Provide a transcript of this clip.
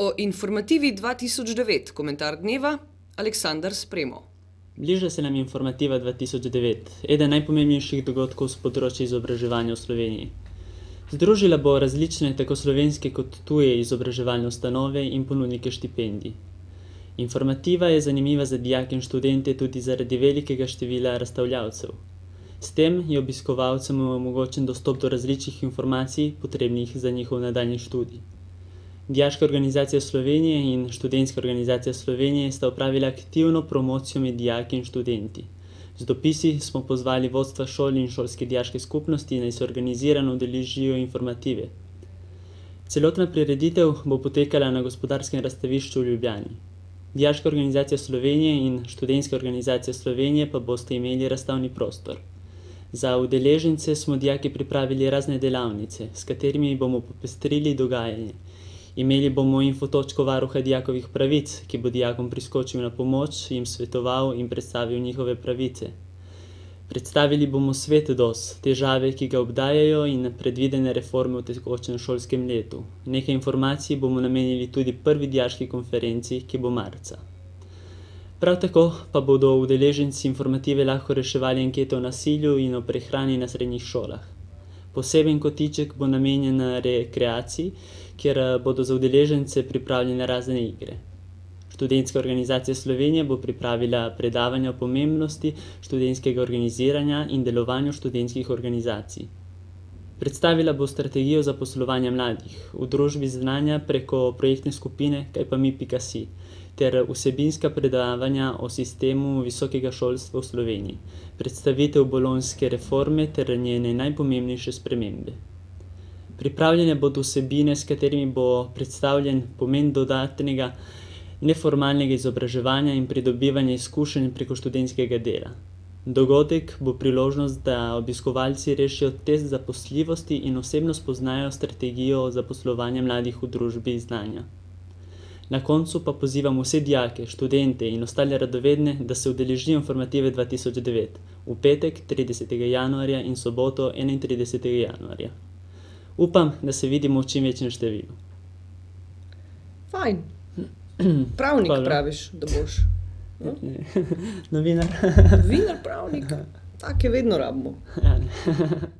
O informativi 2009, komentar dneva, Aleksandr Spremo. Bliža se nam informativa 2009, eden najpomembnejših dogodkov z področja izobraževanja v Sloveniji. Združila bo različne tako slovenske kot tuje izobraževalne ustanove in ponudnike štipendij. Informativa je zanimiva za dijake in študente tudi zaradi velikega števila razstavljavcev. S tem je obiskovalcem omogočen dostop do različnih informacij, potrebnih za njihov nadaljni študij. Dijaška organizacija Slovenije in študentska organizacija Slovenije sta upravila aktivno promocijo med dijaki in študenti. Z dopisi smo pozvali vodstva šol in šolske dijaške skupnosti, naj se organizirano udeležijo informative. Celotna prireditev bo potekala na gospodarskem razstavišču v Ljubljani. Dijaška organizacija Slovenije in študentska organizacija Slovenije pa boste imeli razstavni prostor. Za udeležence smo dijaki pripravili razne delavnice, s katerimi bomo popestrili dogajanje. Imeli bomo info.varuha varuha dijakovih pravic, ki bo dijakom priskočil na pomoč, jim svetoval in predstavil njihove pravice. Predstavili bomo svet DOS, težave, ki ga obdajajo in predvidene reforme v tekočem šolskem letu. Nekaj informacij bomo namenili tudi prvi dijaški konferenci, ki bo marca. Prav tako pa bodo udeleženci informative lahko reševali ankete o nasilju in o prehrani na srednjih šolah poseben kotiček bo namenjen rekreaciji, kjer eh, bodo za udeležence pripravljene razne igre. Študentska organizacija Slovenije bo pripravila predavanje o pomembnosti študentskega organiziranja in delovanju študentskih organizacij. Predstavila bo strategijo za poslovanje mladih v družbi znanja preko projektne skupine Kajpami.si ter vsebinska predavanja o sistemu visokega šolstva v Sloveniji, predstavitev bolonske reforme ter njene najpomembnejše spremembe. Pripravljene bodo vsebine, s katerimi bo predstavljen pomen dodatnega neformalnega izobraževanja in pridobivanja izkušenj preko študentskega dela. Dogodek bo priložnost, da obiskovalci rešijo test zaposljivosti in osebno spoznajo strategijo zaposlovanja mladih v družbi znanja. Na koncu pa pozivam vse dijake, študente in ostale radovedne, da se udeležijo informative 2009 v petek 30. januarja in soboto 31. januarja. Upam, da se vidimo v čim večjem številu. Fajn. Pravnik Hvala. praviš, da boš. Novinar. Novinar, pravnik. Tak je vedno rabimo. Ja,